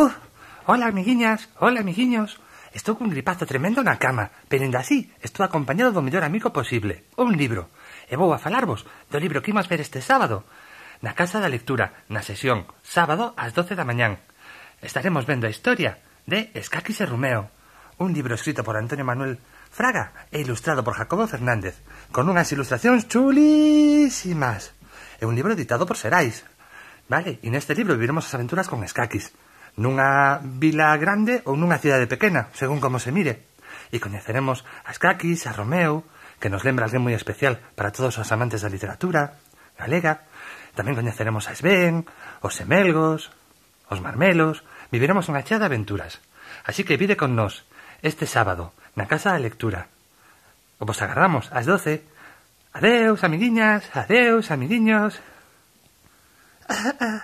Oh, hola, amiguiñas, hola, amiguiños. Estou cun gripazo tremendo na cama, pero ainda así estou acompañado do mellor amigo posible, un libro. E vou a falarvos do libro que imos ver este sábado, na Casa da Lectura, na sesión, sábado ás 12 da mañán. Estaremos vendo a historia de Escaquis e Rumeo, un libro escrito por Antonio Manuel Fraga e ilustrado por Jacobo Fernández, con unhas ilustracións chulísimas. É un libro editado por Serais. Vale, e neste libro viviremos as aventuras con Escaquis, nunha vila grande ou nunha cidade pequena, según como se mire. E coñeceremos a Escaquis, a Romeu, que nos lembra alguén moi especial para todos os amantes da literatura galega. Tamén coñeceremos a Esben, os Semelgos, os Marmelos. Viviremos unha chea de aventuras. Así que vide con nós este sábado na Casa da Lectura. O vos agarramos ás 12. Adeus, amiguiñas, adeus, amiguiños. Ah, ah, ah.